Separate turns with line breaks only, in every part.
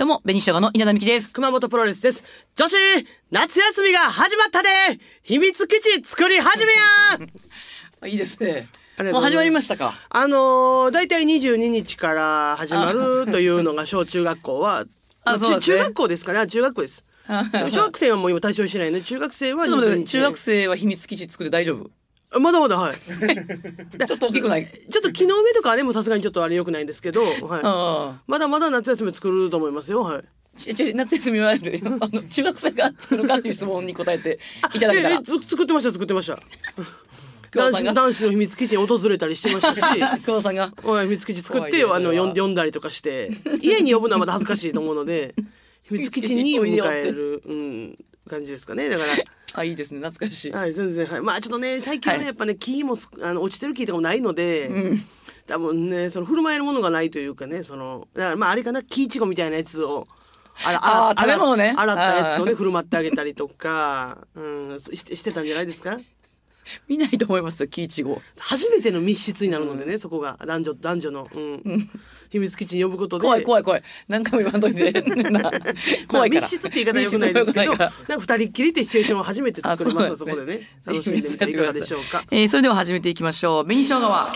どうも、紅生姜の稲田美希です。熊本プロレスです。女子、夏休みが始まったで秘密基地作り始めや いいですね。もう始まりましたかあのー、大体22日から始まるというのが小中学校は、あ、そう、中学校ですから、中学校です。
小学
生はもう今対象しないので、中学生は中学生は秘密基地作って大丈夫まだまだはい ちょっと大きくないちょっと昨日上とかあれもさすがにちょっとあれよくないんですけど、はい、まだまだ夏休み作ると思いますよはい夏休みはあ の中学生が作るかっていう質問に答えていただけたら作ってました作ってました 男子男子の秘密基地に訪れたりしてましたし久保さんが秘密基地作ってあの読んだりとかして家に呼ぶのはまだ恥ずかしいと思うので
秘密基地に迎え
る、うん、感じですかねだから。あいいですね懐かしい。はい全然はいまあちょっとね最近はね、はいやっぱね木もすあの落ちてる木とかもないので、うん多分ねその振る舞えるものがないというかねそのだからまああれかな木いちごみたいなやつを。
あらああ食べ物ね洗ったやつをね振
る舞ってあげたりとか、うん、してしてたんじゃないですか見ないと思いますよ喜一号初めての密室になるのでね、うん、そこが男女男女の、うん、秘密基地に呼ぶことで怖い怖い怖い何回も言わんといて怖いから、まあ、密室って言い方よくないですけどなんか二人きりってシチュエーションを初めて作りますよそこでね楽しんでみていかがでしょうか、えー、それでは始めていきましょう紅しょうがは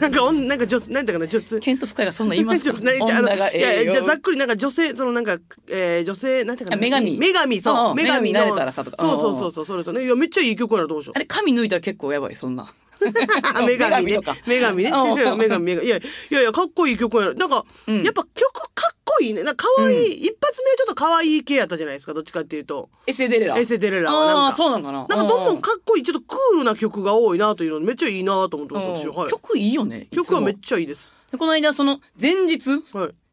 なんかなんか女なんだかな女ント深いがそんな言いますか じゃざっくりなんか女性そのなんか、えー、女性なんていうか女神そう女神のそうそうそうそうそう、そねいやめっちゃいい曲やなどうしようあれ神抜いいたら結構やばいそんな。女神ね。女神ね。女神、女神。いやいやかっこいい曲やなんか、うん、やっぱ曲かっこいいね。なんか可愛い、うん、一発目ちょっと可愛い系やったじゃないですか。どっちかっていうと。エセデレラ。エセデレラはなんか。あそうなんかな。なんかどんどんかっこいい、ちょっとクールな曲が多いなというのめっちゃいいなと思ってます、は。い、曲いいよね。曲はめっちゃいいです。この間、その前日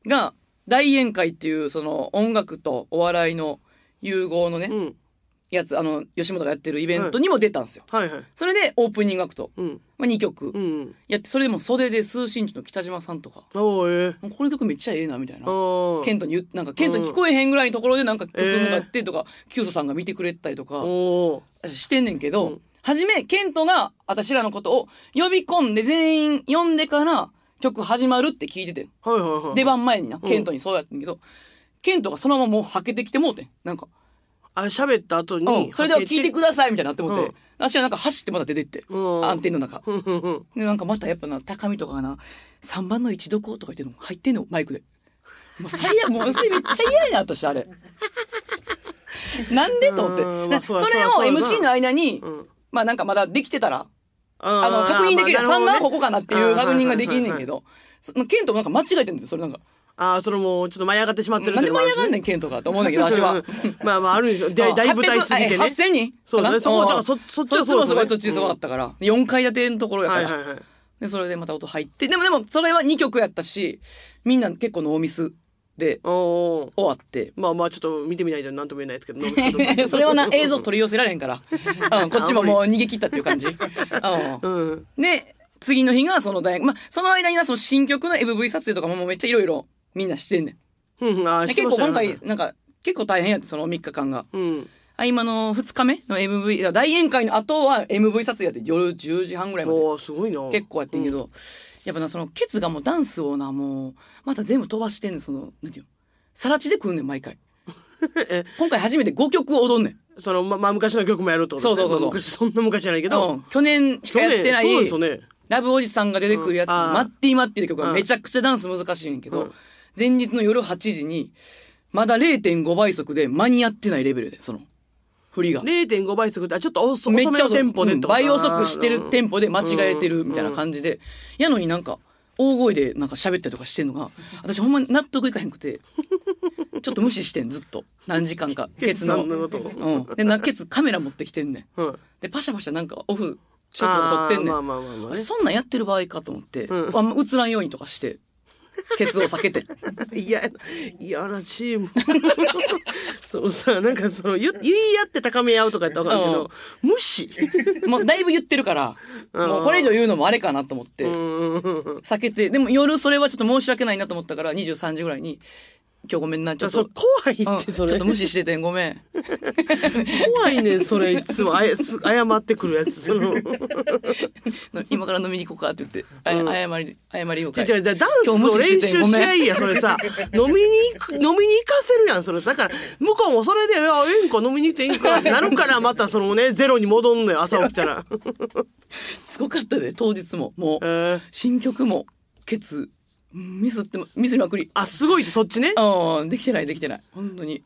が大宴会っていう、その音楽とお笑いの融合のね、うんやつ、あの、吉本がやってるイベントにも出たんですよ。はいはい。それでオープニングアクト、うんまあ、2曲、うんやって、それでも袖で数神地の北島さんとか、おえもうこれ曲めっちゃええな、みたいな。ケントに言なんかケントに聞こえへんぐらいのところでなんか曲向かってとか、キュートさんが見てくれたりとかおしてんねんけど、はじめ、ケントが私らのことを呼び込んで全員呼んでから曲始まるって聞いててはいはいはい。出番前にな、ケントにそうやってんけど、ケントがそのままもうはけてきてもうてん。なんか、あ喋った後に、うん、それでは聞いてくださいみたいなって思って、うん、私はなんか走ってまた出てって、うん、暗転の中、うん、でなんかまたやっぱな高みとかがな3番の1どことか言ってるの入ってんのマイクでもう最悪もうそれめっちゃ嫌やな私あれなんでと思ってそれを MC の間に、まあなんかまだできてたらあの確認できる、まあね、3番ここかなっていう確認ができんねんけど、ケントもなんか間違えてるんですよそれなんか。ああ、それもちょっと舞い上がってしまってるってなんで舞い上がんねん、ンとかと思うんだけど、私は。まあまあ、あるんでしょ。大舞台すぎてね。8000人そうだね。そこ、だからそ、そっちはそうだ、ね、そっちもすごい、そっちすごかったから。4階建てのところやから。はそはいはい。で、それでまた音入って。でもでも、それは2曲やったし、みんな結構ノーミス。で終わってまあまあちょっと見てみないと何とも言えないですけど それはな映像取り寄せられへんから、うん、こっちももう逃げ切ったっていう感じ、うそで次の日がその大学まあその間になその新曲の MV 撮影とかもめっちゃいろいろみんなしてんねん。結構今回なんか結構大変やってその3日間が、うん、の2日目の MV 大宴会の後は MV 撮影やって夜10時半ぐらいまですごいな結構やってんけど、うん、やっぱなそのケツがもうダンスをなもうまた全部飛ばしてんねんその何ていうのさら地で来んねん毎回 今回初めて5曲踊んねんそのままあ昔の曲もやるってこと、ね、そうそうそうそうそんな昔じゃないけど、うん、去年しかやってないねラブおじさんが出てくるやつ、うん、マッティマッティって曲がめちゃくちゃダンス難しいんけど、う前日の夜8時に、まだ0.5倍速で間に合ってないレベルで、その、振りが。0.5倍速って、ちょっと遅めっちゃテンポで、うん、倍遅くしてるテンポで間違えてるみたいな感じで。やのになんか、大声でなんか喋ったりとかしてんのが、私ほんまに納得いかへんくて、ちょっと無視してん、ずっと。何時間か。ケツの。うん。で、な、ケツカメラ持ってきてんねん。で、パシャパシャなんかオフ、ショットを撮ってんねん。そんなんやってる場合かと思って、うん、あんま映らんようにとかして、ケツを避けて。いや、いやらしいもん。そうさ、なんかそう、言い合って高め合うとか言ったらわかるけど、無視。もうだいぶ言ってるから、もうこれ以上言うのもあれかなと思って、避けて、でも夜それはちょっと申し訳ないなと思ったから、23時ぐらいに、今日ごめんな、ちょっと。怖いって、それ、うん、ちょっと無視しててごめん。怖いねそれ、いつもあやす、謝ってくるやつ、その。今から飲みに行こうかって言って、謝り、謝りようか。じゃダンスを練習しないや、それさ。飲みに行く、飲みに行かせるやん、それ。だから、向こうもそれで、あ、えんか、飲みに行ってええんか、なるから、またそのね、ゼロに戻んのよ、朝起きたら。すごかったね、当日も。もう、えー、新曲も、ケツ、ミスってミスりまくりあすごいってそっちねうんできてないできてない本当に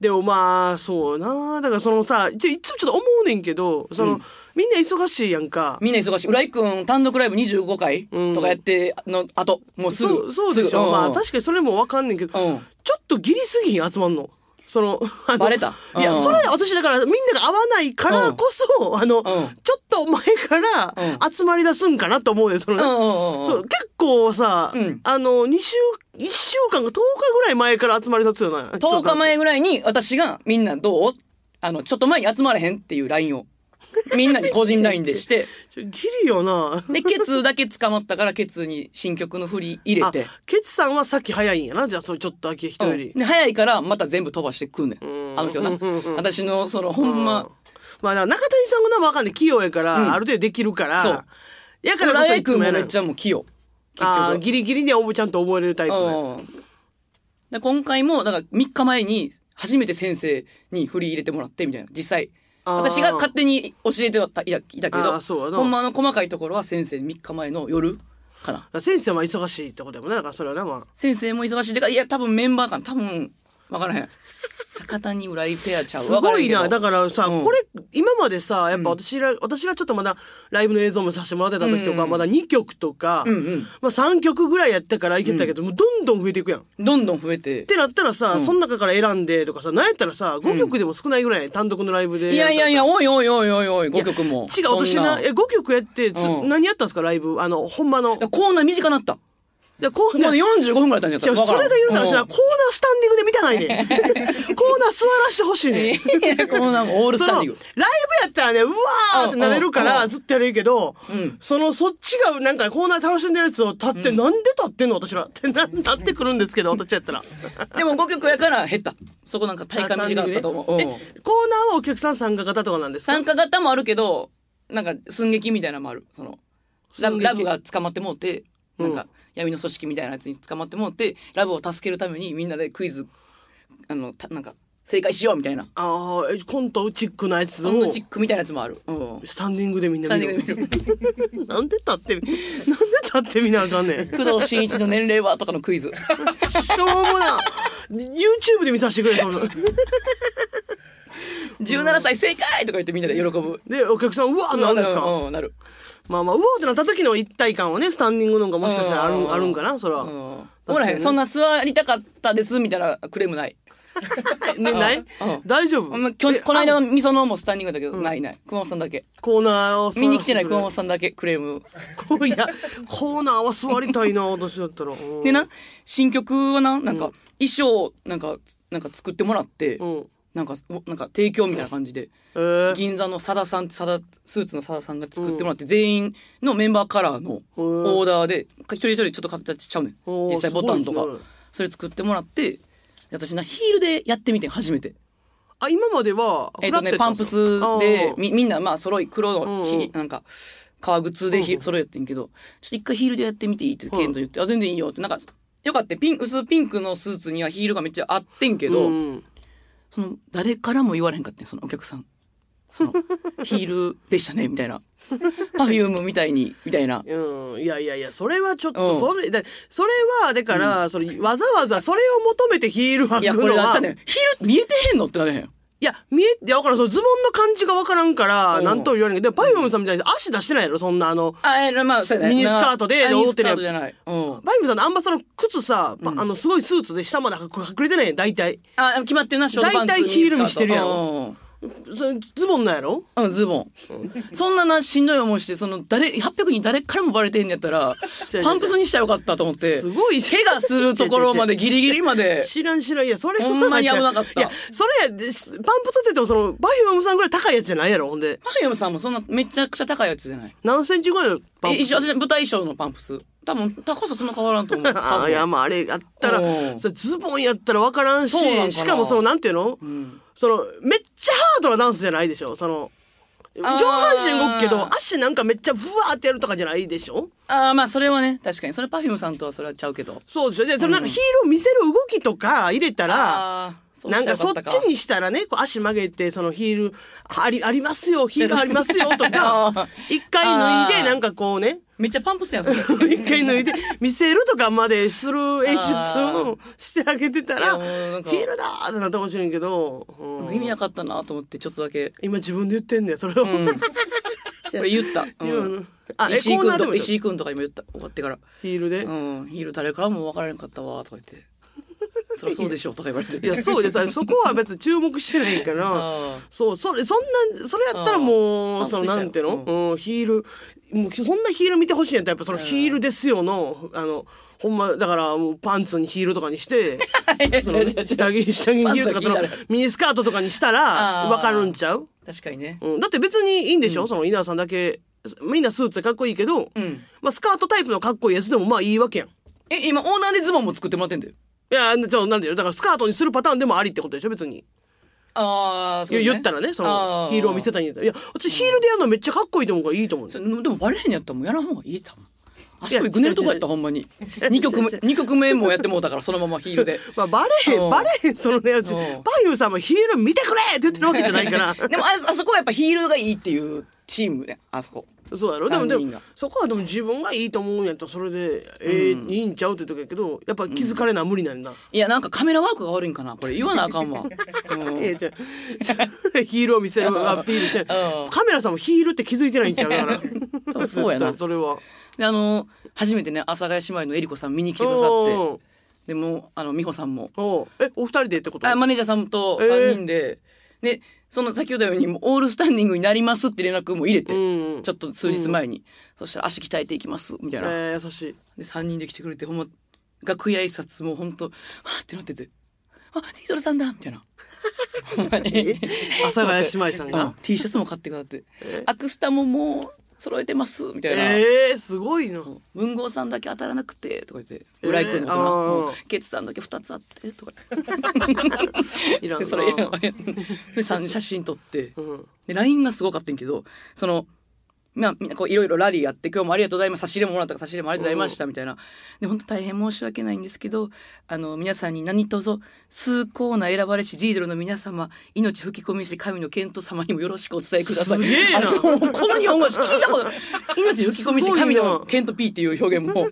でもまあそうなだからそのさいつもちょっと思うねんけどその、うん、みんな忙しいやんかみんな忙しい浦井君単独ライブ25回とかやってのあと、もうすぐそうでしょ、うまあ確かにそれも分かんねんけど、ちょっとギリすぎひん集まんのその、あの、バレた。いや、それ私だからみんなが合わないからこそ、あの、ちょっと前から集まり出すんかなと思うで、その、そう、結構さ、あの、2週、1週間が10日ぐらい前から集まり出すよな。10日前ぐらいに私がみんなどうあの、ちょっと前に集まれへんっていう LINE を。みんなに個人ラインでしてギリよなでケツだけ捕まったからケツに新曲の振り入れてケツさんはさっき早いんやなじゃあそれちょっとだけ人より、うん、早いからまた全部飛ばしてくうねんあの人な、私のそのほんままあ中谷さんもなんかんない器用やから、うん、ある程度できるからそう
やからこそいつもやめっち
ゃもう器用ああギリギリにはちゃんと覚えれるタイプ、ね、で今回もだから3日前に初めて先生に振り入れてもらってみたいな実際私が勝手に教えてはいたいたけどほんまの細かいところは先生3日前の夜かな先生も忙しいってことだもんねだからそれはね、まあ、先生も忙しいでかいや多分メンバー感、多分分からへん博多に裏ペアちゃうすごいなだからさ、うん、これ今までさやっぱ私ら、うん、私がちょっとまだライブの映像もさせてもらってた時とか、まだ2曲とか、うんうん、まあ、3曲ぐらいやったからいけたけど、もうどんどん増えていくやんどんどん増えてってなったらさ、その中から選んでとかさなんやったらさ5曲でも少ないぐらい、単独のライブでいやいやいやおいおいおいおいおい5曲も違う私なえ5曲やって、何やったんですかライブあのほんまのコーナー短なったで、コーナー。45分ぐらいだったんじゃないそれが許さないしコーナースタンディングで見たないで。コーナー座らしてほしいね。コーナーオールスタンディング。ライブやったらね、うわーってなれるから、ずっとやるけど、その、そっちがなんかコーナー楽しんでるやつを立って、なんで立ってんの私らってな、なってくるんですけど、私やったら。でも5曲やから減った。そこなんか体感短かったと思う。コーナーはお客さん参加型とかなんですか参加型もあるけど、なんか寸劇みたいなのもある。その、ラブが捕まってもうて、なんか闇の組織みたいなやつに捕まってもってラブを助けるためにみんなでクイズあのたなんか正解しようみたいなああコントチックなやつコントチックみたいなやつもある、うん、スタンディングでみんな見る なんで立ってなんで立ってみなあかんねん 工藤新一の年齢はとかのクイズしょうもな YouTube で見させてくれそな17 歳正解とか言ってみんなで喜ぶでお客さんうわなんですか、うん、なるまあまあ、うおーってなった時の一体感はね、スタンディングの方がもしかしたらある,、ん、あるんかな、そら。ほらへん、そんな座りたかったです、みたいなクレームない。ね、ない大丈夫この間のみそのもスタンディングだけど、ないない。熊本さんだけ。コーナーを見に来てない熊本さんだけクレーム。いや、コーナーは座りたいな、私だったら。でな、新曲はな、なんか、衣装、なんか、なんか作ってもらって、なんか、なんか提供みたいな感じで。銀座のさださんさだスーツのさださんが作ってもらって、全員のメンバーカラーのオーダーで一人一人ちょっと形ちゃうねん実際ボタンとか、それ作ってもらって私なヒールでやってみて初めて。あ今まではえっ、とねパンプスでみみんなまあ揃い黒のひ、なんか革靴でひ、うん、揃えてんけどちょっと一回ヒールでやってみていいってケンと言って、あ全然いいよってなんかよかったピン薄ピンクのスーツにはヒールがめっちゃ合ってんけど、その誰からも言われへんかったねそのお客さん。そのヒールでしたねみたいな パフュームみたいにみたいなうんいやいやいやそれはちょっとそれだそれはだから、それわざわざそれを求めてヒール履くのはいやこれなっちゃねヒール見えてへんのってなれへんいや、見え、いや、わからん、そのズボンの感じがわからんから、なんと言われんけど、でもパイオムさんみたいに足出してないやろ、そんな、あの、あえまあねミニスカートでなってるやんうんパイムさんのあんまその靴さ、あの、すごいスーツで下まで隠れてないやん、大体。あ、決まってんな、ショ大体ヒールにしてるやんそれズボンなんやろうん、ズボン。そんなな、しんどい思いして、その、誰、800人誰からもバレてんやったら、パンプスにしたらよかったと思って。すごい怪我するところまでギリギリまで。知らん知らん。いや、それほんまに危なかった。いや、それ、パンプスって言っても、その、バヒームさんぐらい高いやつじゃないやろほんで。バヒウムさんもそんな、めちゃくちゃ高いやつじゃない。何センチぐらいのパンプス舞台衣装のパンプス。多分高さそんな変わらんと思う。あいやまああれやったら、そズボンやったら分からんし、しかもそのなんていうの、うんその、めっちゃハードなダンスじゃないでしょその、上半身動くけど、足なんかめっちゃブワーってやるとかじゃないでしょああ、まあそれはね、確かに。それパフュームさんとはそれはちゃうけど。そうでしょで、そのなんかヒールを見せる動きとか入れたら、なんかそっちにしたらねこう足曲げてそのヒールありありますよヒールありますよとか 一回脱いでなんかこうねめっちゃパンプスやんそれ 一回脱いで見せるとかまでする演出をしてあげてたらヒールだーってなったかもしれんけど、うん、意味なかったなと思ってちょっとだけ今自分で言ってんねそれを、うん、これ言った、うん、あ石井君と石井君とか今言った終わってからヒールで、うん、ヒール誰からも分からなかったわとか言って。そりゃそうでしょうとか言われていやそうですそこは別に注目してないから そうそれそんなそれやったらもうそのなんていうの、うんうん、ヒールもうそんなヒール見てほしいんやったらやっぱそのヒールですよのあのほんまだからもうパンツにヒールとかにして 下着下着にヒールとかそのミニスカートとかにしたら分かるんちゃう確かにね、うん、だって別にいいんでしょ、うその稲田さんだけみんなスーツでかっこいいけど、うん、まあ、スカートタイプのかっこいいやつでもまあいいわけやんえ今オーナーでズボンも作ってもらってんだよいや、じゃなんだだからスカートにするパターンでもありってことでしょ、別に。ああ、そう、ね、言ったらね、その、ヒールを見せたいんやったら。いや、私ヒールでやるのめっちゃかっこいいと思うからいいと思うでもバレへんやったらもうやらん方がいいと思う。
足首ぐねるとこやった
ほんまに2曲目2曲目もやってもうたからそのままヒールで まあバレへんバレへんそのねパユーさんもヒール見てくれって言ってるわけじゃないからでもあそこはやっぱヒールがいいっていうチームねあそこそうやろでもでもそこはでも自分がいいと思うんやったらそれで、ええいいんちゃうって時やけどやっぱ気づかれな無理なんな、いやなんかカメラワークが悪いんかなこれ言わなあかんわ、うえじゃ ヒールを見せるアピールしてカメラさんもヒールって気づいてないんちゃうからそうやなそれは。であの初めてね阿佐ヶ谷姉妹のえりこさん見に来てくださってでもあの美穂さんもおえお二人でってことあマネージャーさんと3人で、えー、でその先ほどようにオールスタンディングになりますって連絡も入れて、うん、ちょっと数日前に、うん、そしたら足鍛えていきますみたいな、えー、優しいで3人で来てくれてほんま楽屋挨拶も本当わってなってて「あティートルさんだ」みたいな。ほんまに。阿佐ヶ谷姉妹さんが。T シャツも買ってくださって。アクスタももう揃えてますみたいな。ええー、すごいな。文豪さんだけ当たらなくてとか言って、浦井君のかな、ケツさんだけ二つあってとか。いらんそれ、三 写真撮って、うん、でラインがすごかったんけど、そのまあ、みんなこういろいろラリーやって、今日もありがとうございます。差し入れもらったから差し入れもありがとうございました、みたいな。で、本当大変申し訳ないんですけど、あの、皆さんに何とぞ、崇高な選ばれしジードルの皆様、命吹き込みして神の遣都様にもよろしくお伝えください。あそう、この日本語聞いたことない。命吹き込みして神の遣都 P っていう表現も。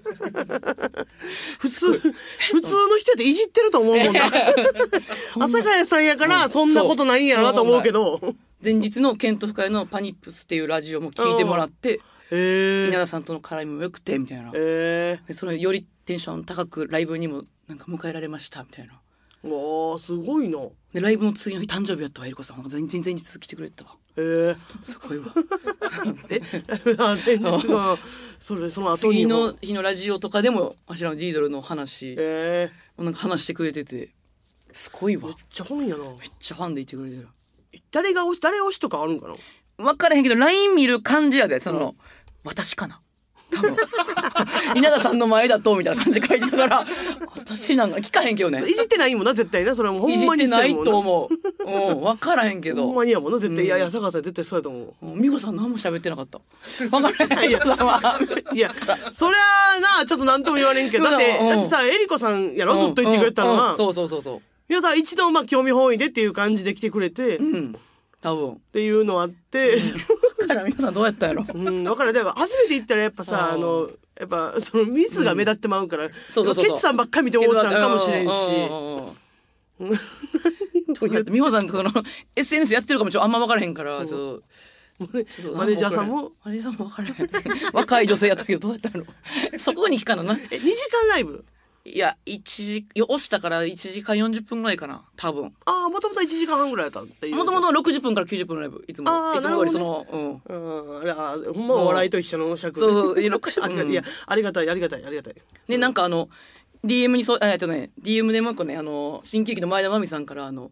普通、普通の人っていじってると思うもんな。佐ヶ谷さんやから、そんなことないんやなと思うけど。前日のケント深井のパニップスっていうラジオも聞いてもらって、え稲田さんとの絡みもよくてみたいな、えでそのよりテンション高くライブにもなんか迎えられましたみたいなわあすごいなでライブの次の日誕生日やったわえりこさんほんと全然前日来てくれてたわえー、すごいわ え あ前日がそれその後次にもの日のラジオとかでもあちらのディードルの話えなんか話してくれててすごいわめっちゃ本やなちゃファンでいてくれてる誰が推し、誰推しとかあるんかなわからへんけど、LINE 見る感じやで、その、私かな。多分 稲田さんの前だとみたいな感じで書いてたから私なんか聞かへんけどねいじってないもんな絶対なそれはもうほんまにいじってないと思う、うん、分からへんけどほんまにやもんな絶対、いやいや坂さん絶対そうやと思う、美穂さん何も喋ってなかったわからへん いやいやそりゃなちょっと何とも言われんけどだって、だってさえりこさんやろずっと言ってくれたのな、そうそうそうそう皆さん一度まあ興味本位でっていう感じで来てくれて、うん多分っっていうのあって、から皆さんどうやったんやろうん、だからでか初めて行ったらやっぱさああのやっぱそのミスが目立ってまうから、そうそうそうそうケツさんばっかり見て思ってたんかもしれんしうん美穂さんとの SNS やってるかもちょっとあんま分からへんからちょっと。マネージャーさんもマネージャーさんも分からへん若い女性やったけどどうやったの そこに引かなな2時間ライブいや、一時、よしたから1時間40分ぐらいかな、多分。ああ、もともと1時間半ぐらいだったもともと60分から90分のライブ、いつも。あいつも通りその、うん。ん、あれ、ほんまお笑いと一緒の尺。そうそう、いや、6時間。いや、ありがたい、ありがたい、ありがたい。ね、なんかあの、DM にそう、えっとね、DM でもう一個ね、あの、新喜劇の前田真美さんから、あの、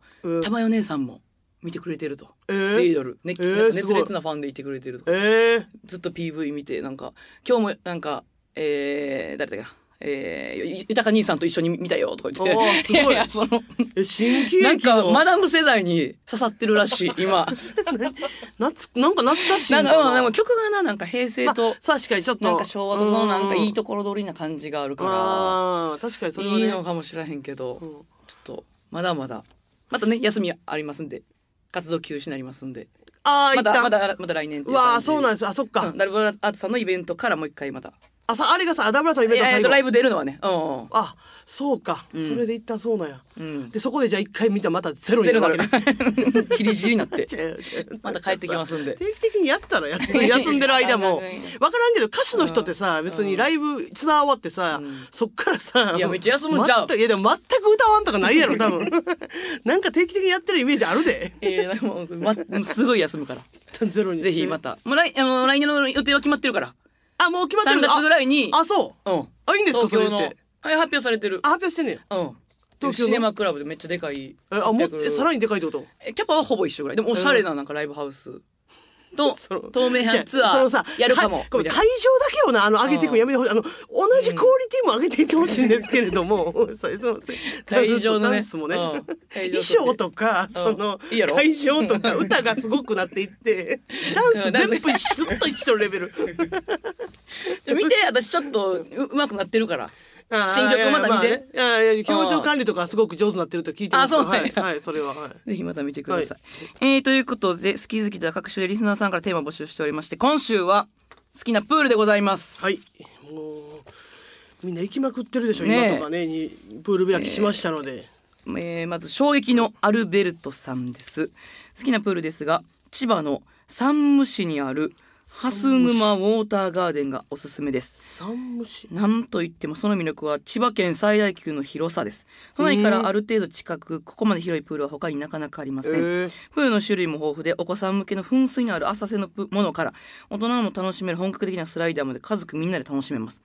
まよ姉さんも。見てくれてると。えイドル。熱、え熱烈なファンでいてくれてると。ええ。ずっと PV 見て、なんか、今日もなんか、ええ、誰だっけな。えー、豊兄さんと一緒に見たよとか言って。すごい。いやその、新喜劇なんか、マダム世代に刺さってるらしい、今。なつ、なんか懐かしいなんか、うん曲がな、なんか平成と、確かにちょっと。なんか昭和とそのなんかいいところ取りな感じがあるから。ああ、確かにそれは、ね、いいのかもしれへんけど、うん、ちょっと、まだまだ。またね、休みありますんで、活動休止になりますんで。ああ、まだ、まだ、まだ来年うわそうなんです。あ、そっか。うダルブラアートさんのイベントからもう一回また。あさあれがさダブラさんのイベント最後ライブ出るのはね、うんうん、あそうか、うん、それでったそうなんや、うん、でそこでじゃあ一回見たらまたゼロになるわけ チリチリになって また帰ってきますんで定期的にやったら 休んでる間もわからんけど歌手の人ってさ、別にライブツアー終わってさ、そっからさいやめっちゃ休むんちゃういやでも全く歌わんとかないやろ多分なんか定期的にやってるイメージあるでいや、もう、ま、すごい休むからゼロにぜひまた、もう来あの来年の予定は決まってるからあ、もう決まって3る月ぐらいに、あ、そう。うん。あ、いいんですか、それって。はい発表されてる発表してねうん。東京シネマクラブでめっちゃでかい。え、あ、もさらにでかいってことえキャパはほぼ一緒ぐらい。でもおしゃれななんかライブハウス。の 透明版ツアーやるかも会場だけをなあの上げていくやめてほしいあの同じクオリティも上げていってほしいんですけれども、うん、すん会場のねもね、うん、衣装とか、うん、その会場とか歌がすごくなっていってダンス全部ずっと一緒レベル見て私ちょっとううまくなってるから。新曲また見て。いやいや、表情管理とかすごく上手になってると聞いてますあ、そうはい、それは。はい、ぜひまた見てください。はえということで、好き好きでは各種リスナーさんからテーマ募集しておりまして、今週は、好きなプールでございます。はい。もう、みんな行きまくってるでしょ、ね、今とかね、プール開きしましたので。ええまず、衝撃のアルベルトさんです。好きなプールですが、千葉の山武市にある、蓮沼ウォーターガーデンがおすすめですなんといってもその魅力は千葉県最大級の広さです都内からある程度近くここまで広いプールは他になかなかありません、えー、プールの種類も豊富でお子さん向けの噴水のある浅瀬のものから大人も楽しめる本格的なスライダーまで家族みんなで楽しめます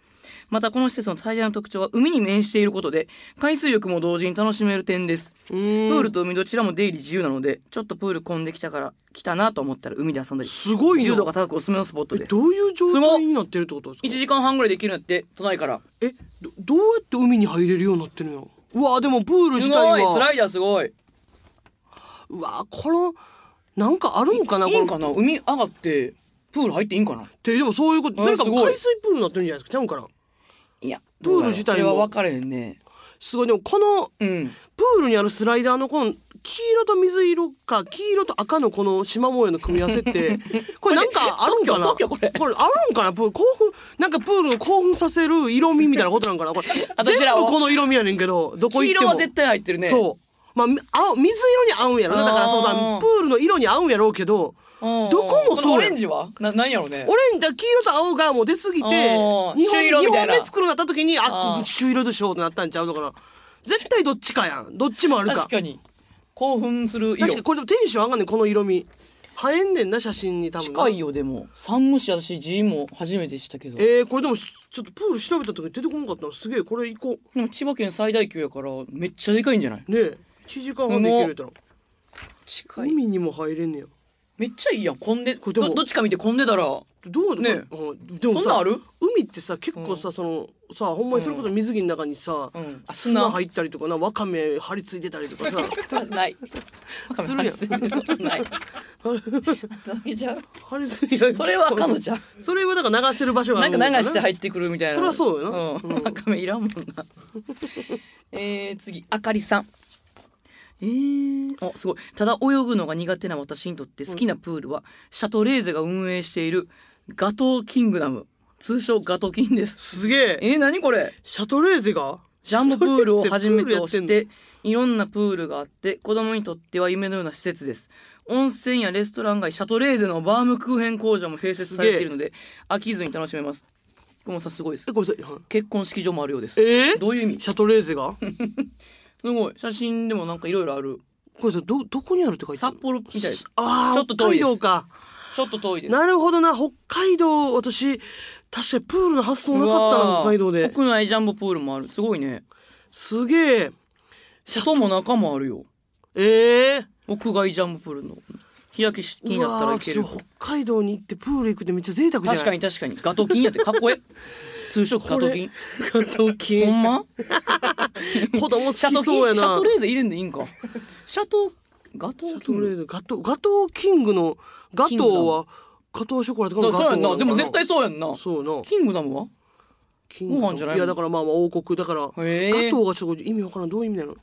またこの施設の最大の特徴は海に面していることで海水浴も同時に楽しめる点ですプールと海どちらも出入り自由なのでちょっとプール混んできたから来たなと思ったら海で遊んだりすごいな度が高くおすすめめのスポットですどういう状態になってるってことですか1時間半ぐらいできるんだって都内からえどどうやって海に入れるようになってるのうわでもプール自体はスライダーすごいうわこのなんかあるんかないいんかな海上がってプール入っていいんかなってでもそういうことなんか海水プールになってるんじゃないですかちゃうんかないやプール自体は分かれへんねすごいでもこの、うん、プールにあるスライダーのこの黄色と水色か黄色と赤のこの縞模様の組み合わせって これなんかあるんかなこれあるんかなプール興奮なんかプール興奮させる色味みたいなことなんかなこれ全部この色味やねんけどどこ行っても黄色は絶対入ってるねそうまあ青水色に合うんやろなだからそうだプールの色に合うんやろうけどどこもそうオレンジはななんやろうねオレンジ黄色と青がもう出過ぎて日本色みたいな作るなった時にあ朱色でしょってなったんちゃうだから絶対どっちかやんどっちもあるか確かに興奮する確かにこれでもテンション上がんねんこの色味映えんねんな写真に多分近いよでも三無視私 G も初めてしたけどえー、これでもちょっとプール調べた時出てこなかったのすげえこれ行こでも千葉県最大級やからめっちゃでかいんじゃないねえ1時間半で行けるやったら近い海にも入れんねやめっちゃいいやん混んでこでどどっちか見て混んでたらどうねでもそんなある海ってさ結構さ、そのさほんまにそれこそ水着の中にさ、うん砂入ったりとかなわかめ張り付いてたりとかさないするやんないだゃ それは彼女ちゃんそれはだから流せる場所があなんか流して入ってくるみたいなそれはそうよなうん、わかめいらんもんな えー、次あかりさんえー、あすごいただ泳ぐのが苦手な私にとって好きなプールは、シャトレーゼが運営しているガトーキングダム通称ガトキンですすげええー、何これシャトレーゼがジャンボプールをはじめとしていろんなプールがあって子供にとっては夢のような施設です温泉やレストラン街シャトレーゼのバームクーヘン工場も併設されているので飽きずに楽しめます久保さんすごいですえこれ結婚式場もあるようですえー、どういう意味シャトレーゼが すごい。写真でもなんかいろいろある。これさ、ど、どこにあるって書いてある札幌みたいです。ああ、ちょっと遠いです。北海道か。ちょっと遠いです。なるほどな。北海道、私、確かにプールの発想なかったな、北海道で。国内ジャンボプールもある。すごいね。すげえ。外も中もあるよ。ええー、屋外ジャンボプールの。日焼けし気になったらいける。北海道に行ってプール行くってめっちゃ贅沢じゃない確かに確かに。ガトキンやってかっこええ。通食カトキンカトキンほんま 子供好きシャトそうやなシャトレーゼ入れんでいいんかシャトガトーキングガトガトーキングのガトーはガトーショコラとかもガトーそうやんなでも絶対そうやんなそうなキングダムはキングじゃいいやだからまあまあ王国だからガトーがちょっと意味わからんどういう意味なの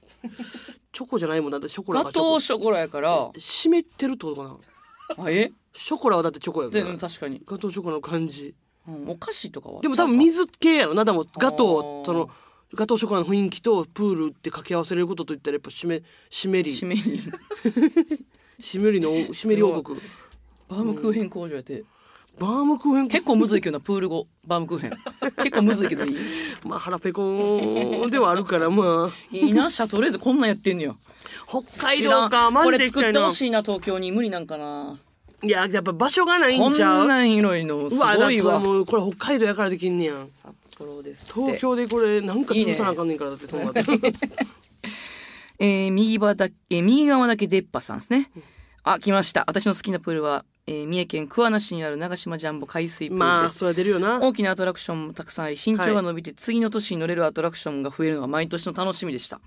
チョコじゃないもんだってショコラガトーショコラやから湿ってるってことかなあえショコラはだってチョコやから確かにガトーショコラの感じうん、お菓子とかはでも多分水系やろなでもガトーそのガトーショコラの雰囲気とプールって掛け合わせれることといったらやっぱしめしめりしめり りのしめ り王国バームクーヘン工場やって、バームクーヘン結構むずいけどなプール後バームクーヘン結構むずいけどいい まあ腹ペコではあるからまあいいなゃとりあえずこんなんやってんのよ北海道かマジでこれ作ってほしいな東京に無理なんかないや、やっぱ場所がないんちゃこんなん広いのすわ、っごいわもうこれ北海道やからできんねやん。札幌です東京でこれなんか潰さなあかんねんから、だってそんな えー右側だけ、えー右側だけ出っ歯さんですね。あ、来ました。私の好きなプールは、えー三重県桑名市にある長島ジャンボ海水プールまあ、そ出るよな。大きなアトラクションもたくさんあり、身長が伸びて、次の年に乗れるアトラクションが増えるのが毎年の楽しみでした。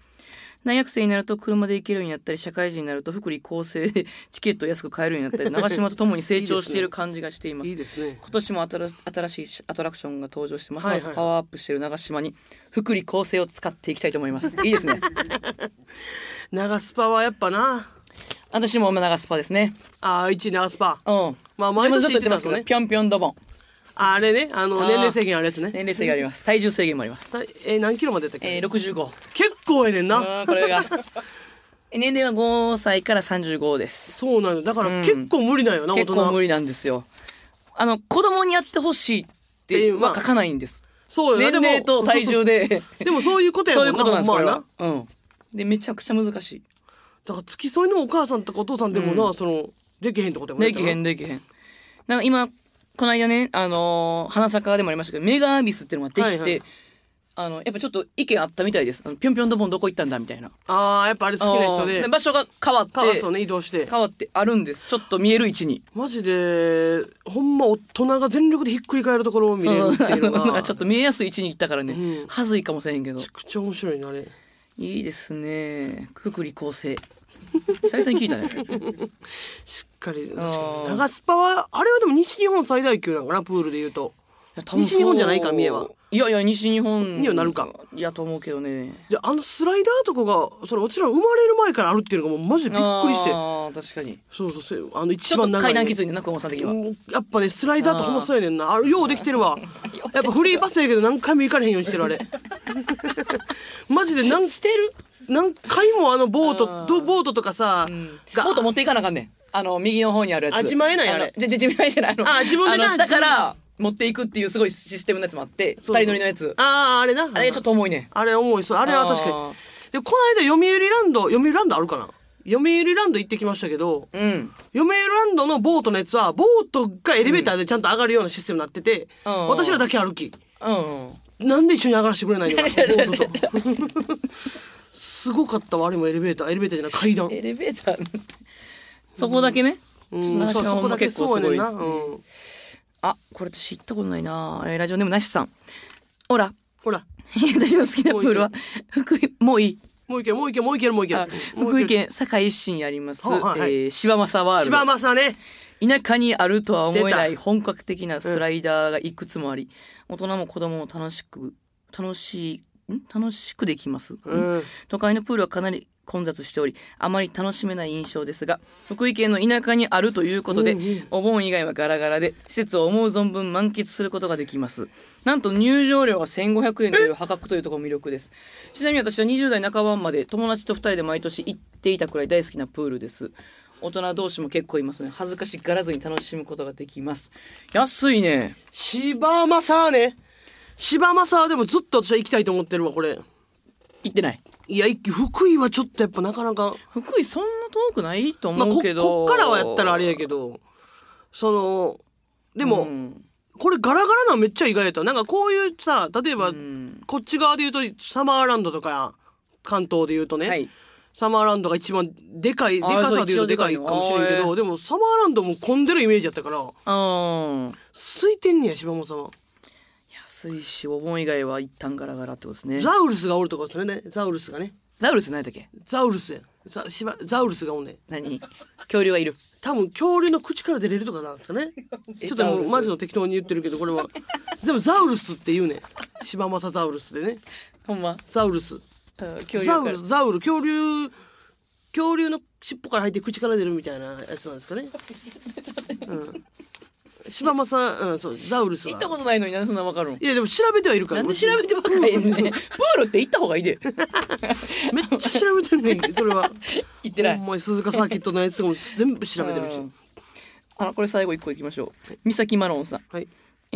大学生になると車で行けるようになったり社会人になると福利厚生で チケットを安く買えるようになったり長島 とともに成長している感じがしていますいいですね今年も新しいアトラクションが登場してますますパワーアップしている長島に福利厚生を使っていきたいと思います いいですね長スパはやっぱな私も長スパですねああ一長スパうんまあ毎年ずっと言ってますけどねぴょんぴょんドボンあれね、あの、年齢制限あるやつね。年齢制限あります。体重制限もあります。え何キロまでだったっけえ65。結構ええねんな。これが。年齢は5歳から35です。そうなんだ。から結構無理なよな、大人。結構無理なんですよ。あの、子供にやってほしいっては書かないんです。そうよ年齢と体重で。でもそういうことやもんな。そういうことなんです、これは。うん。で、めちゃくちゃ難しい。だから付き添いのお母さんとかお父さんでもな、その、できへんってことやもんね。できへん、できへん。なんか今、この間ね、あのー、花坂でもありましたけど、メガアビスっていうのができて、はいはい、あの、やっぱちょっと意見あったみたいです。あのぴょんぴょんどぼんどこ行ったんだみたいな。ああ、やっぱあれ好きな人で。場所が変わって。変わそうね、移動して。変わってあるんです。ちょっと見える位置に。マジで、ほんま大人が全力でひっくり返るところを見れるっていうのが。ちょっと見えやすい位置に行ったからね、うん、はずいかもしれへんけど。めちゃくちゃ面白いな、あれ。いいですね。くくり構成。久々に聞いたね しっかり確かに長スパはあれはでも西日本最大級なのかなプールでいうと西日本じゃないか三重はいやいや西日本にはなるかやと思うけどねじゃあのスライダーとかがそのうちら生まれる前からあるっていうのがもうマジでびっくりしてあ確かにそうそうそうあの一番長い、ね、階段きついねな久保さん的にはやっぱねスライダーとほんまそうやねんなあようできてるわ やっぱフリーパスやけど何回も行かれへんようにしてるあれ マジで何してる何回もあのボートドボートとかさ、うん、ボート持っていかなあかんねんあの右の方にあるやつ味自えないやあれじゃ自前じゃないあのあ自分で下から持っていくっていうすごいシステムのやつもあって、二人乗りのやつ。ああ、あれな。あれちょっと重いね。あれ重いそう。あれは確かに。で、この間、読売ランド、読売ランドあるかな読売ランド行ってきましたけど、うん、読売ランドのボートのやつは、ボートがエレベーターでちゃんと上がるようなシステムになってて、うん、私らだけ歩き。うん、なんで一緒に上がらせてくれないのか、ボートと。すごかったわ、あれもエレベーター。エレベーターじゃない、階段。エレベーター そこだけね。うん、そこだけそうやねんな。うんあ、これ私行ったことないなえー、ラジオネームなしさん。ほら。ほら。私の好きなプールは、福井、もういい。もういけもういけもういけもういける。福井県堺市にあります、ははい、えー、柴正ワールド。柴正ね。田舎にあるとは思えない本格的なスライダーがいくつもあり、うん、大人も子供も楽しく、楽しい、ん楽しくできます、うん、都会のプールはかなり混雑しておりあまり楽しめない印象ですが福井県の田舎にあるということで、お盆以外はガラガラで施設を思う存分満喫することができますなんと入場料は1500円という破格というところ魅力ですちなみに私は20代半ばまで友達と2人で毎年行っていたくらい大好きなプールです大人同士も結構いますね恥ずかしがらずに楽しむことができます安いね芝政ね柴政はでもずっと私は行きたいと思ってるわこれ行ってないいや、一気、福井はちょっとやっぱなかなか。福井そんな遠くないと思うけど。まあ、こ、こっからはやったらあれやけど、その、でも、うん、これガラガラなめっちゃ意外やった。なんかこういうさ、例えば、こっち側で言うと、サマーランドとか、関東で言うとね、はい、サマーランドが一番でかい、でかさで言うとでかいかもしれんけど、でもサマーランドも混んでるイメージやったから、空いてんねや、柴本さんは。水死お盆以外は一旦ガラガラってことですねザウルスがおるとかそれねザウルスがねザウルス何だっけザウルスやザしばザウルスがおんねん何恐竜がいる多分恐竜の口から出れるとかなんですかね ちょっとマジの適当に言ってるけどこれはでもザウルスって言うねん柴又ザウルスでねほんまザウルスザウルザウル恐竜恐竜の尻尾から入って口から出るみたいなやつなんですかね、うん、柴又、さん、うん、そうザウルス行ったことないのになんでそんなわかるんいやでも調べてはいるからなんで調べてばっかりやねん プールって行った方がいいでめっちゃ調べてんねんそれは 行ってないお前鈴鹿サーキットのやつとも全部調べてるし、うあこれ最後一個いきましょう、三崎マロンさん、はい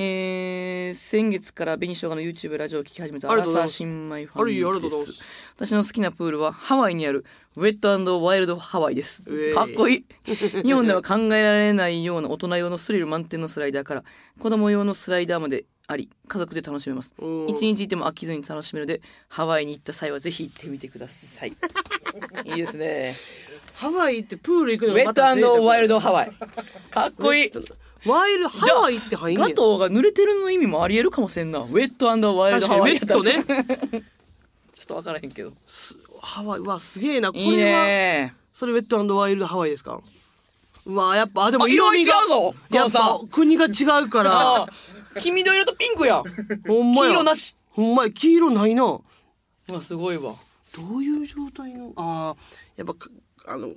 えー、先月から紅しょうがの YouTube ラジオを聞き始めたアラサー新米ファンですす私の好きなプールはハワイにあるウェットワイルドハワイです、かっこいい 日本では考えられないような大人用のスリル満点のスライダーから子供用のスライダーまであり家族で楽しめます一日いても飽きずに楽しめるのでハワイに行った際はぜひ行ってみてください いいですねハワイってプール行くのまたウェットワイルドハワイかっこいいワイルハワイって入んねガトーが濡れてるの意味もありえるかもしれんな。ウェットワイルドハワイェやットね。ちょっとわからへんけど。すハワイ、わ、すげえな。これいいは、それウェットワイルドハワイですかうわ、やっぱ、あ、でも色味が、色違うぞやっぱ国が違うから 黄緑色とピンクやほんまや。黄色なし。ほんまや、黄色ないな。うわ、すごいわ。どういう状態の、ああ、やっぱ、あの、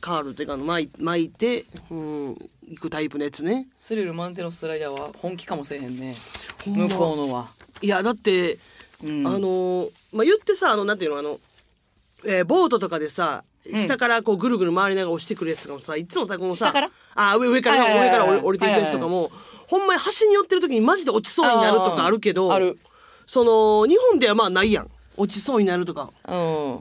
カールっていうかの巻巻いて、うん、行くタイプのやつねスリル満点のスライダーは本気かもしれへんね向こうのはいやだって、うんあのまあ言ってさあのなんていうのあの、えーボートとかでさ下からこうぐるぐる回りながら押してくるやつとかもさいつもさこのさ下からあ上上からはいはい上はいから降り降りていくやつとかも、ほんまに橋に寄ってる時にマジで落ちそうになるとかあるけどああるその日本ではまあないやん落ちそうになるとかうん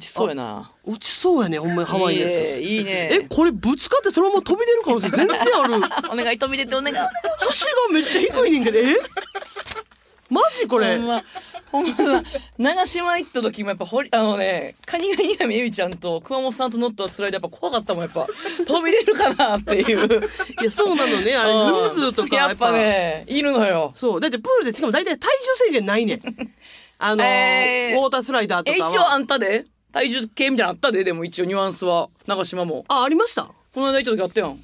ちそうやな落ちそうやねほんまにハワイやついいねえこれぶつかってそのまま飛び出る可能性 全然あるお願い飛び出てお願い箸がめっちゃ低い人間で、えマジこれほんまほんま長島行った時もやっぱほりあのねカニが稲見エビちゃんと熊本さんと乗ったスライドやっぱ怖かったもんやっぱ飛び出るかなっていういやそうなのねあれうん人数とかやっぱねいるのよそうだってプールでしかも大体体重制限ないねんあの、ーウォータースライダーとかはえ一応あんたで体重計みたいなのあったで、でも一応ニュアンスは。長島も。あ、ありましたこの間行った時あったやん。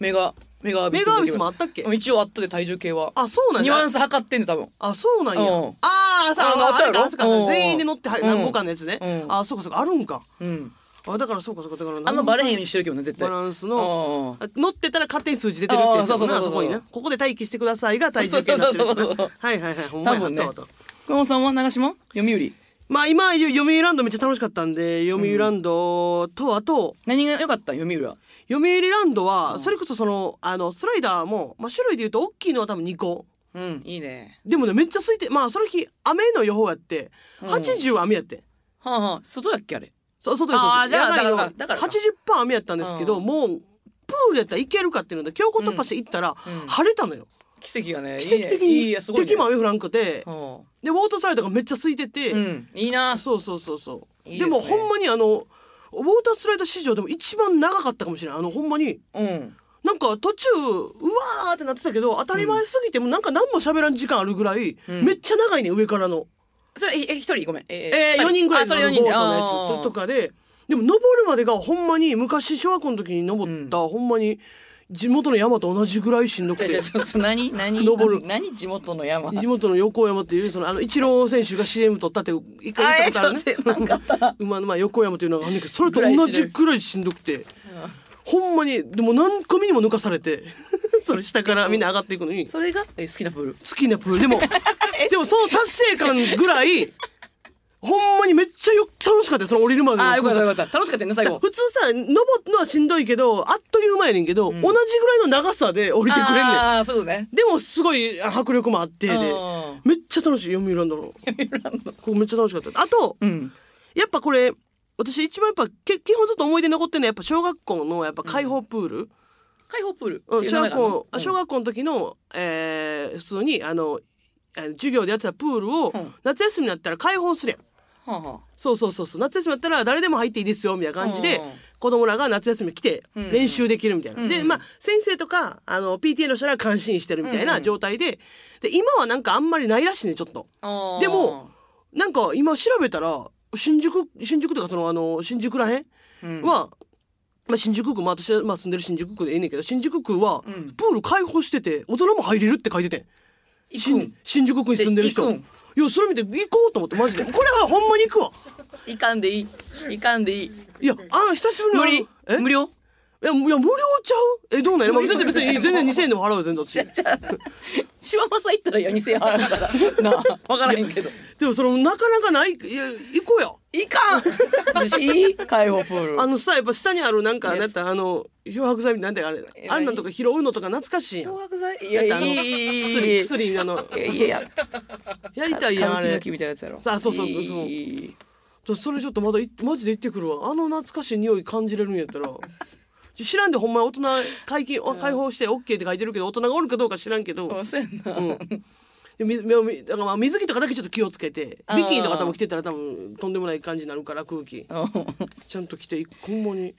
メガ、メガアビス。メガアビスもあったっけ一応あったで、体重計は。あ、そうなんや。ニュアンス測ってんで、多分。あ、そうなんや。うん、ああ、さあ、あったや全員で乗って、はい、何個かのやつね。あ、そうかそうか、あるんか。うん。あだからそうかそうかだからあんまバレへんようにしてるけどね絶対バランスの乗ってたら勝手に数字出てるってそうそうそうそこここで待機してくださいが体重計になってるはいはいはい多分ね。やっ熊本さんは長島読売まあ今、読売ランドめっちゃ楽しかったんで、読売ランドと、あと、何が良かった読売は。読売ランドは、それこそその、あの、スライダーも、まあ種類で言うと大きいのは多分2個。うん、いいね。でもね、めっちゃ空いて、まあその日、雨の予報やって、80雨やって。はあはあ、外やっけあれ。そう、外です。ああ、じゃあ、だから、だから。80%雨やったんですけど、もう、プールやったらいけるかっていうので、強行突破して行ったら、晴れたのよ。奇跡がね奇跡的に敵も雨降らんくて、でウォータースライドがめっちゃ空いてて、うん、いいなそうそうそうそうで,、もほんまにあのウォータースライド史上でも一番長かったかもしれないあのほんまに、うん、なんか途中うわーってなってたけど当たり前すぎてもなんか何も喋らん時間あるぐらい、うん、めっちゃ長いね上からのそれえ一人ごめんえー、えー、4人ぐらいのボートのやつとかででも登るまでがほんまに昔小学校の時に登った、ほんまに。地元の山と同じぐらいしんどくて。何何登る。何地元の山地元の横山っていう、その、あの、一郎選手が CM 取ったって、一回言ったことね。そ馬の、まあ、横山というのがあるんだけど、それと同じぐらいしんどくて。ほんまに、でも何組にも抜かされて、それ下からみんな上がっていくのに。それが好きなプール。好きなプール。でも、でもその達成感ぐらい、ほんまにめっちゃよ楽しかったよ、その降りるまでああ、よかったよかった。楽しかったよね、最後。普通さ、登るのはしんどいけど、あっという間やねんけど、うん同じぐらいの長さで降りてくれんねん。ああ、そうね。でも、すごい迫力もあってで、めっちゃ楽しい、読売ランドの。ここめっちゃ楽しかった。あと、うん。やっぱこれ、私一番やっぱ、け基本ずっと思い出残ってるのは、やっぱ小学校の、やっぱ開放プール。開放プール。うん、小学校、あ小学校の時の、えー、普通に、あの、あの授業でやってたプールを、うん夏休みになったら開放するやん。ははそうそうそうそう夏休みだったら誰でも入っていいですよみたいな感じで、子供らが夏休み来て練習できるみたいな、うんでまあ先生とかあの PTA の人らが監心してるみたいな状態でうんで今はなんかあんまりないらしいねちょっと。でもなんか今調べたら新宿新宿とかそのあの新宿らへんは、うんまあ、新宿区、まあ、私は、まあ、住んでる新宿区でええねんけど新宿区は、プール開放してて大人も入れるって書いててん、新宿区に住んでる人。いや、それ見て行こうと思って、マジで。これはほんまに行くわ。行かんでいい。行かんでいい。いや、あの、久しぶりに。無理無料いや、いや、無料ちゃうえ、どうなんや、あ、全然別に、全然2000円でも払う全然しわまさ行ったらいや、2000円払うから。なあ、わからへんけど。でも、その、なかなかない、いや、行こうよ。いかんいい放プール。あのさ、やっぱ下にあるなんか、なってあの、漂白剤みたいあれ、あんなんとか拾うのとか懐かしいやん。漂白剤いや、あの、薬、薬、あの、いやいや、やりたいやん、あれ。みたいなやつやろ。さあ、そうそう、そう。それちょっとまだ、マジで行ってくるわ。あの懐かしい匂い感じれるんやったら。知らんでほんま大人解禁、解放して OK って書いてるけど大人がおるかどうか知らんけど、そうやんな、うんだからまあ水着とかだけちょっと気をつけてビキニとか多分着てたら多分とんでもない感じになるから空気ちゃんと着てほんまに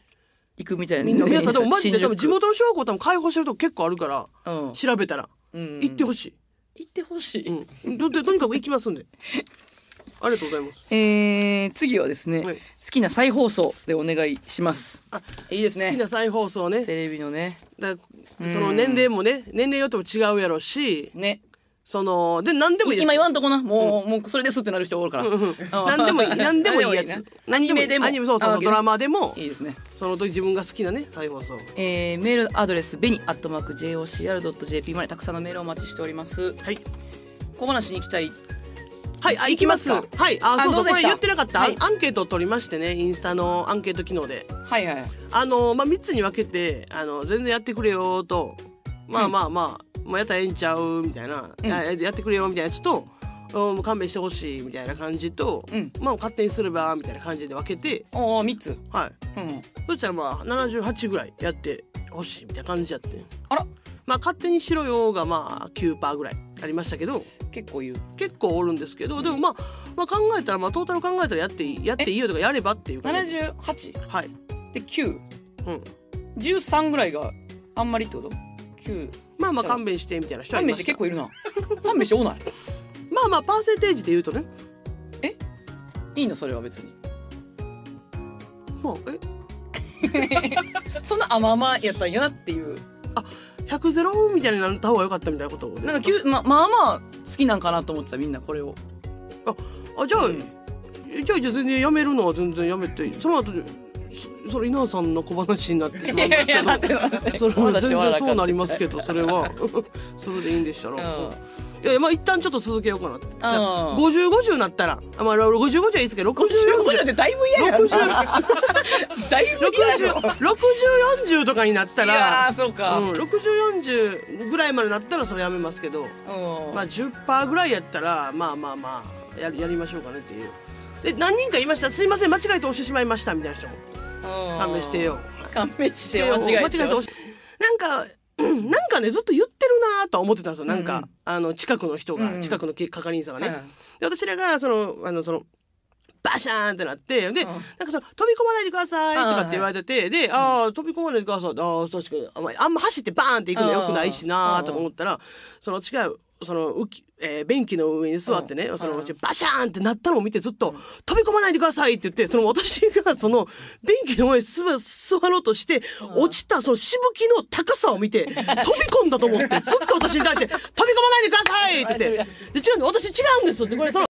行くみたいな、みんな皆さんでもマジで多分地元の小学校多分解放してるとこ結構あるから調べたら、行ってほしい行ってほしい、うん、ととにかく行きますんで ありがとうございます。えー、次はですね、はい好きな再放送でお願いします。あいいですね。好きな。再放送ね。テレビのね。だその年齢もね、年齢よっても違うやろうし、ね。その、で、何でもいいです今。言わんとこな。もう、もうそれですってなる人おるから。何でもいい、何でもいいやつ。アニメでも。アニメ、そうそうそう、ドラ。マでもい、いですね。その時自分が好きなね、再放送。えー、メールアドレス、ベニアットマーク JOCR.jp までたくさんのメールをお待ちしております。はい。小話に行きたいはいあ行きますはいあそうそうこれ言ってなかった、はい、アンケートを取りましてねインスタのアンケート機能ではいはいあのまあ三つに分けてあの全然やってくれよとまあまあまあ、うん、まあやったらええんちゃうみたいな、うん、やってくれよみたいなやつとうん、勘弁してほしいみたいな感じと、うんまあ勝手にすればみたいな感じで分けて、ああ3つはい、うんそしたらまあ78ぐらいやってほしいみたいな感じやってあらまあ勝手にしろよがまあ9%ぐらいありましたけど結構言う結構おるんですけどでもまあ、まあ、考えたらまあトータル考えたらやっていいやっていいよとかやればっていう感じ78はい、で9うん、13ぐらいがあんまりってこと9まあまあ勘弁してみたいな人は勘弁して結構いるな勘弁しておないまあまあパーセンテージで言うとねえいいのそれは別にまあえ そんな甘々やったんやなっていうあ100ゼロみたいになった方が良かったみたいなことでなんかきままあまあ好きなんかなと思ってたみんなこれをああじゃあ、うん、じゃあじゃあ全然やめるのは全然やめてその後それ稲葉さんの小話になってしまうんですけどそれは全然そうなりますけど それはそれでいいんでしたら、うん、いやまあ一旦ちょっと続けようかなって、うん、5050なったらまあ5050はいいですけど6040ってだいぶ嫌やろ6040とかになったらうん、6040ぐらいまでなったらそれやめますけど、うん、まあ10%ぐらいやったらまあまあまあややりましょうかねっていう。で何人かいましたすいません間違えて押してしまいましたみたいな人も勘弁してよ勘弁してよ間違えてほしいなんかなんかねずっと言ってるなと思ってたんですよなんか、うんあの近くの人が、近くの係員さんがね、うん、で私らがそのあのそのバシャーンってなってで、なんかその飛び込まないでくださいとかって言われてて、で、ああ、飛び込まないでください。ああ、確かに。あんま走ってバーンって行くのよくないしなーとか思ったら、その違う、そのうき、えー、便器の上に座ってね、うん、その、バシャーンってなったのを見てずっと、飛び込まないでくださいって言って、その私がその、便器の上に座ろうとして、落ちたそのしぶきの高さを見て、飛び込んだと思って、ずっと私に対して、飛び込まないでくださいって言って、で、違うんで私違うんですって、これその、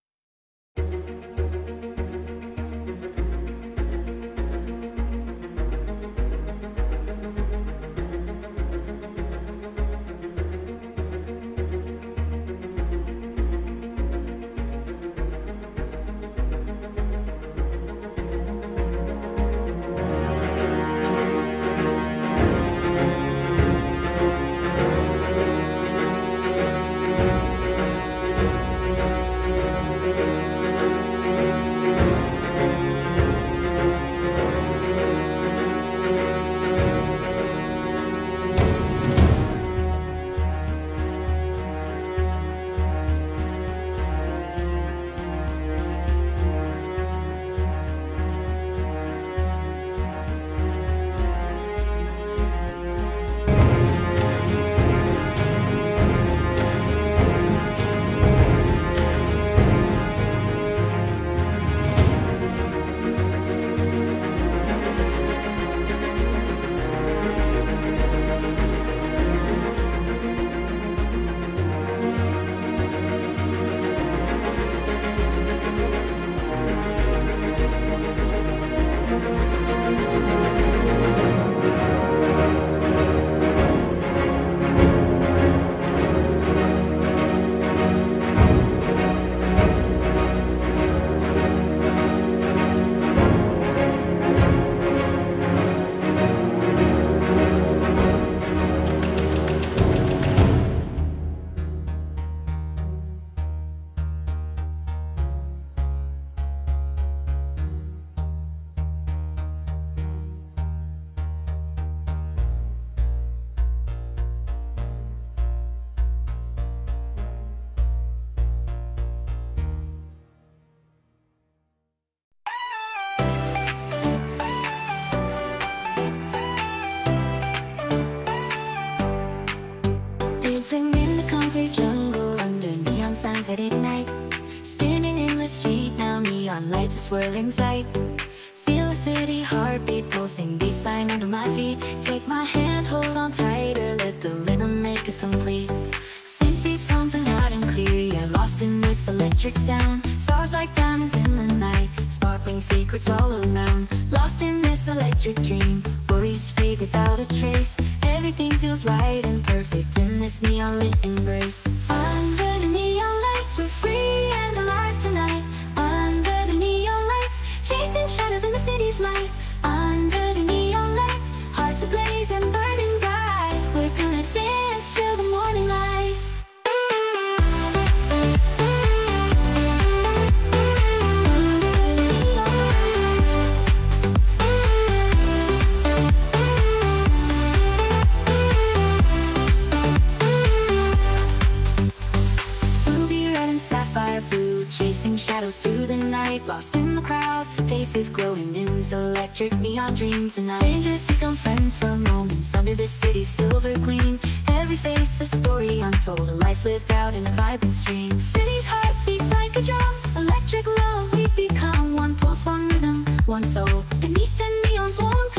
swirling sight Feel the city heartbeat pulsing baseline under my feet Take my hand, hold on tighter, let the rhythm make us complete Synth pumping out and clear, yeah, lost in this electric sound Stars like diamonds in the night, sparkling secrets all around Lost in this electric dream, worries fade without a trace Everything feels right and perfect in this neon lit embrace Under the neon lights, we're free and alive shadows in the city's light Under the neon lights Hearts ablaze and burning bright We're gonna dance till the morning light Ruby red and sapphire blue Chasing shadows through the night Lost in glowing in this electric neon dream Tonight strangers become friends for moments Under the city's silver gleam Every face a story untold A life lived out in a vibrant stream City's heart beats like a drum Electric love, we've become One pulse, one rhythm, one soul Beneath the neon's warm